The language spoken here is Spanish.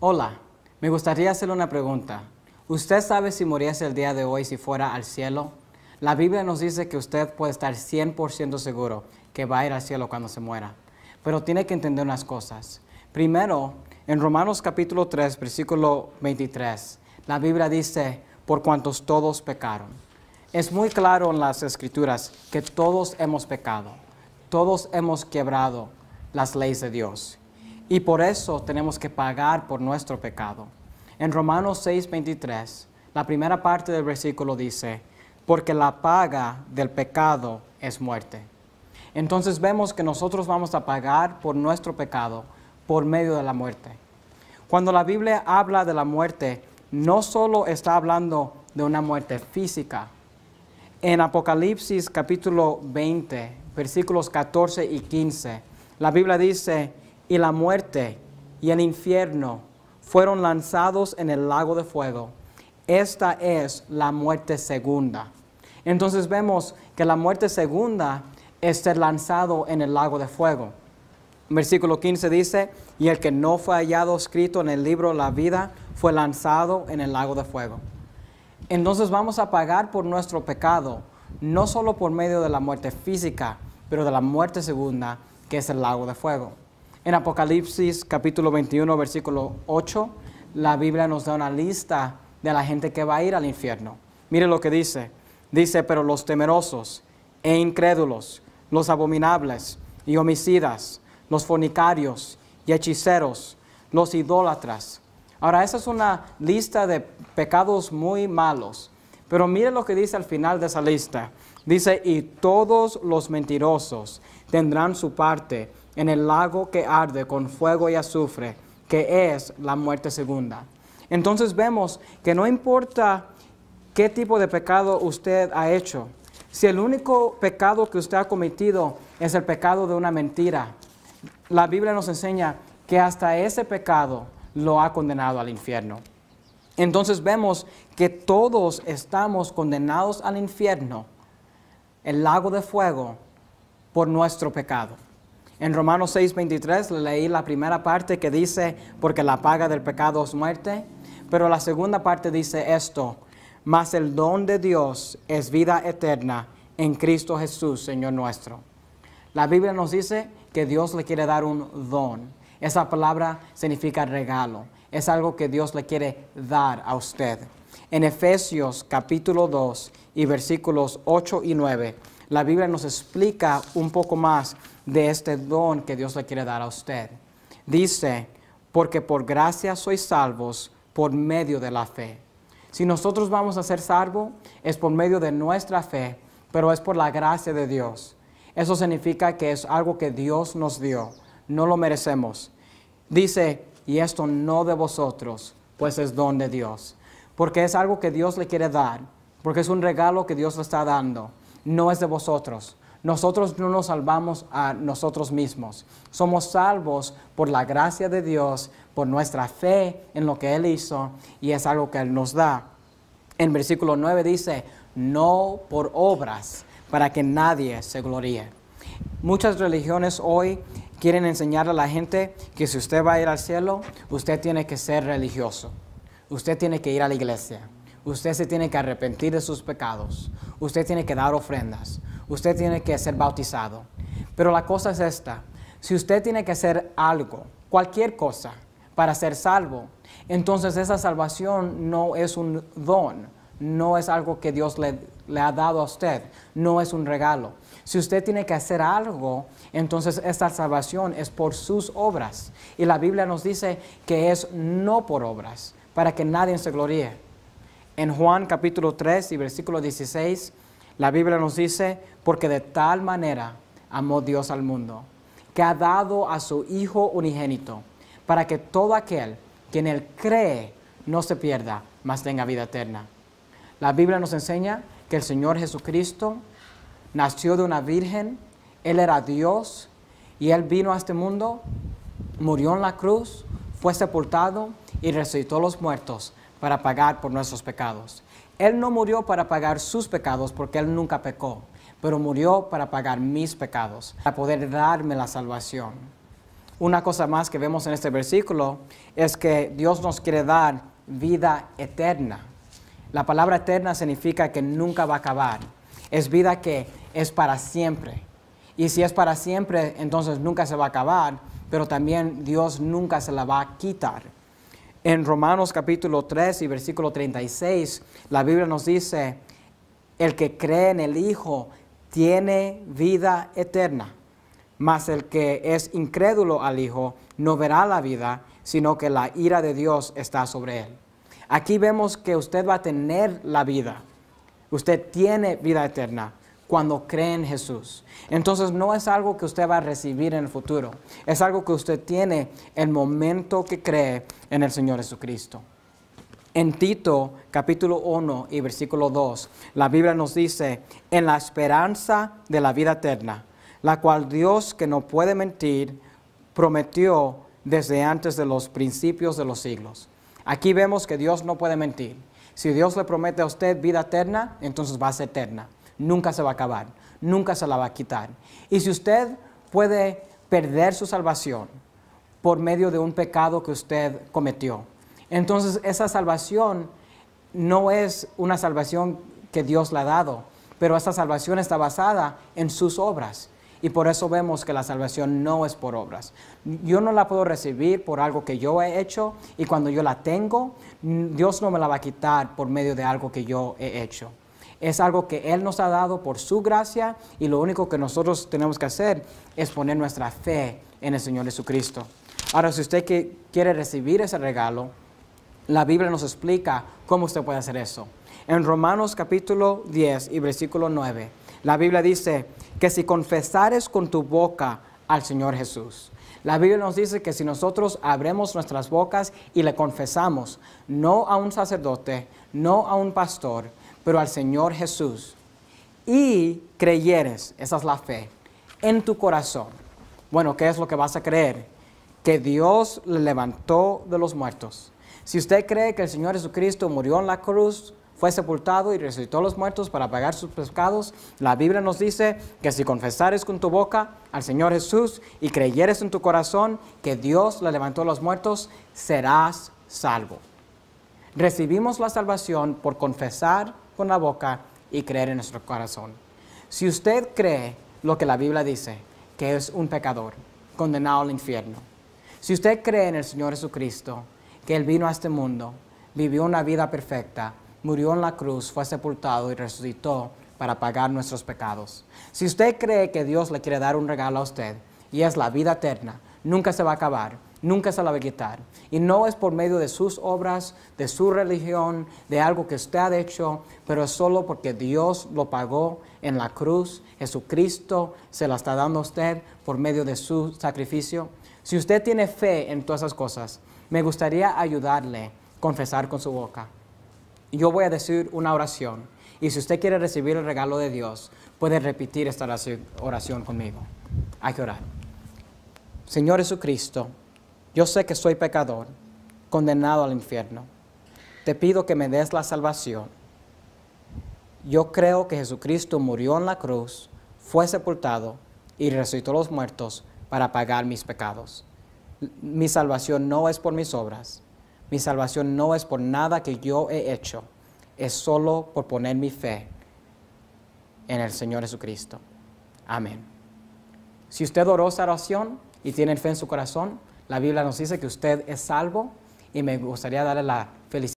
Hola, me gustaría hacerle una pregunta. ¿Usted sabe si muriese el día de hoy si fuera al cielo? La Biblia nos dice que usted puede estar 100% seguro que va a ir al cielo cuando se muera. Pero tiene que entender unas cosas. Primero, en Romanos capítulo 3, versículo 23, la Biblia dice, por cuantos todos pecaron. Es muy claro en las escrituras que todos hemos pecado, todos hemos quebrado las leyes de Dios y por eso tenemos que pagar por nuestro pecado. En Romanos 6:23, la primera parte del versículo dice, porque la paga del pecado es muerte. Entonces vemos que nosotros vamos a pagar por nuestro pecado por medio de la muerte. Cuando la Biblia habla de la muerte, no solo está hablando de una muerte física. En Apocalipsis capítulo 20, versículos 14 y 15, la Biblia dice, y la muerte y el infierno fueron lanzados en el lago de fuego. Esta es la muerte segunda. Entonces vemos que la muerte segunda es ser lanzado en el lago de fuego. Versículo 15 dice, y el que no fue hallado escrito en el libro La vida fue lanzado en el lago de fuego. Entonces vamos a pagar por nuestro pecado, no solo por medio de la muerte física, pero de la muerte segunda, que es el lago de fuego. En Apocalipsis capítulo 21, versículo 8, la Biblia nos da una lista de la gente que va a ir al infierno. Mire lo que dice. Dice, pero los temerosos e incrédulos, los abominables y homicidas, los fornicarios y hechiceros, los idólatras. Ahora, esa es una lista de pecados muy malos. Pero mire lo que dice al final de esa lista. Dice, y todos los mentirosos tendrán su parte en el lago que arde con fuego y azufre, que es la muerte segunda. Entonces vemos que no importa qué tipo de pecado usted ha hecho, si el único pecado que usted ha cometido es el pecado de una mentira, la Biblia nos enseña que hasta ese pecado lo ha condenado al infierno. Entonces vemos que todos estamos condenados al infierno, el lago de fuego, por nuestro pecado. En Romanos 6:23 leí la primera parte que dice, porque la paga del pecado es muerte, pero la segunda parte dice esto, mas el don de Dios es vida eterna en Cristo Jesús, Señor nuestro. La Biblia nos dice que Dios le quiere dar un don. Esa palabra significa regalo. Es algo que Dios le quiere dar a usted. En Efesios capítulo 2 y versículos 8 y 9, la Biblia nos explica un poco más de este don que Dios le quiere dar a usted. Dice, porque por gracia sois salvos por medio de la fe. Si nosotros vamos a ser salvos, es por medio de nuestra fe, pero es por la gracia de Dios. Eso significa que es algo que Dios nos dio, no lo merecemos. Dice, y esto no de vosotros, pues es don de Dios, porque es algo que Dios le quiere dar, porque es un regalo que Dios le está dando no es de vosotros. Nosotros no nos salvamos a nosotros mismos. Somos salvos por la gracia de Dios, por nuestra fe en lo que Él hizo y es algo que Él nos da. En versículo 9 dice, no por obras, para que nadie se gloríe. Muchas religiones hoy quieren enseñar a la gente que si usted va a ir al cielo, usted tiene que ser religioso. Usted tiene que ir a la iglesia. Usted se tiene que arrepentir de sus pecados usted tiene que dar ofrendas, usted tiene que ser bautizado. Pero la cosa es esta, si usted tiene que hacer algo, cualquier cosa, para ser salvo, entonces esa salvación no es un don, no es algo que Dios le, ha dado a usted, no es un regalo. Si usted tiene que hacer algo, entonces esta salvación es por sus obras. Y la Biblia nos dice que es no por obras, para que nadie se gloríe. En Juan capítulo 3 y versículo 16, la Biblia nos dice, porque de tal manera amó Dios al mundo, que ha dado a su Hijo unigénito, para que todo aquel que en Él cree no se pierda, mas tenga vida eterna. La Biblia nos enseña que el Señor Jesucristo nació de una virgen, Él era Dios y Él vino a este mundo, murió en la cruz, fue sepultado y resucitó a los muertos para pagar por nuestros pecados. Él no murió para pagar sus pecados porque Él nunca pecó, pero murió para pagar mis pecados, para poder darme la salvación. Una cosa más que vemos en este versículo es que Dios nos quiere dar vida eterna. La palabra eterna significa que nunca va a acabar. Es vida que es para siempre. Y si es para siempre, entonces nunca se va a acabar, pero también Dios nunca se la va a quitar. En Romanos capítulo 3 y versículo 36, la Biblia nos dice, el que cree en el Hijo tiene vida eterna, mas el que es incrédulo al Hijo no verá la vida, sino que la ira de Dios está sobre él. Aquí vemos que usted va a tener la vida, usted tiene vida eterna, cuando cree en Jesús. Entonces no es algo que usted va a recibir en el futuro, es algo que usted tiene el momento que cree en el Señor Jesucristo. En Tito capítulo 1 y versículo 2, la Biblia nos dice, en la esperanza de la vida eterna, la cual Dios que no puede mentir, prometió desde antes de los principios de los siglos. Aquí vemos que Dios no puede mentir. Si Dios le promete a usted vida eterna, entonces va a ser eterna nunca se va a acabar, nunca se la va a quitar. Y si usted puede perder su salvación por medio de un pecado que usted cometió, entonces esa salvación no es una salvación que Dios le ha dado, pero esa salvación está basada en sus obras. Y por eso vemos que la salvación no es por obras. Yo no la puedo recibir por algo que yo he hecho y cuando yo la tengo, Dios no me la va a quitar por medio de algo que yo he hecho. Es algo que Él nos ha dado por su gracia y lo único que nosotros tenemos que hacer es poner nuestra fe en el Señor Jesucristo. Ahora, si usted quiere recibir ese regalo, la Biblia nos explica cómo usted puede hacer eso. En Romanos capítulo 10 y versículo 9, la Biblia dice que si confesares con tu boca al Señor Jesús, la Biblia nos dice que si nosotros abremos nuestras bocas y le confesamos, no a un sacerdote, no a un pastor, pero al Señor Jesús, y creyeres, esa es la fe, en tu corazón. Bueno, ¿qué es lo que vas a creer? Que Dios le levantó de los muertos. Si usted cree que el Señor Jesucristo murió en la cruz, fue sepultado y resucitó a los muertos para pagar sus pecados, la Biblia nos dice que si confesares con tu boca al Señor Jesús y creyeres en tu corazón que Dios le levantó a los muertos, serás salvo. Recibimos la salvación por confesar con la boca y creer en nuestro corazón. Si usted cree lo que la Biblia dice, que es un pecador, condenado al infierno, si usted cree en el Señor Jesucristo, que Él vino a este mundo, vivió una vida perfecta, murió en la cruz, fue sepultado y resucitó para pagar nuestros pecados. Si usted cree que Dios le quiere dar un regalo a usted y es la vida eterna, nunca se va a acabar, Nunca se la va a quitar. Y no es por medio de sus obras, de su religión, de algo que usted ha hecho, pero es solo porque Dios lo pagó en la cruz. Jesucristo se la está dando a usted por medio de su sacrificio. Si usted tiene fe en todas esas cosas, me gustaría ayudarle a confesar con su boca. Yo voy a decir una oración. Y si usted quiere recibir el regalo de Dios, puede repetir esta oración conmigo. Hay que orar. Señor Jesucristo, yo sé que soy pecador, condenado al infierno. Te pido que me des la salvación. Yo creo que Jesucristo murió en la cruz, fue sepultado y resucitó a los muertos para pagar mis pecados. Mi salvación no es por mis obras. Mi salvación no es por nada que yo he hecho. Es solo por poner mi fe en el Señor Jesucristo. Amén. Si usted oró esa oración y tiene fe en su corazón, la Biblia nos dice que usted es salvo y me gustaría darle la felicidad.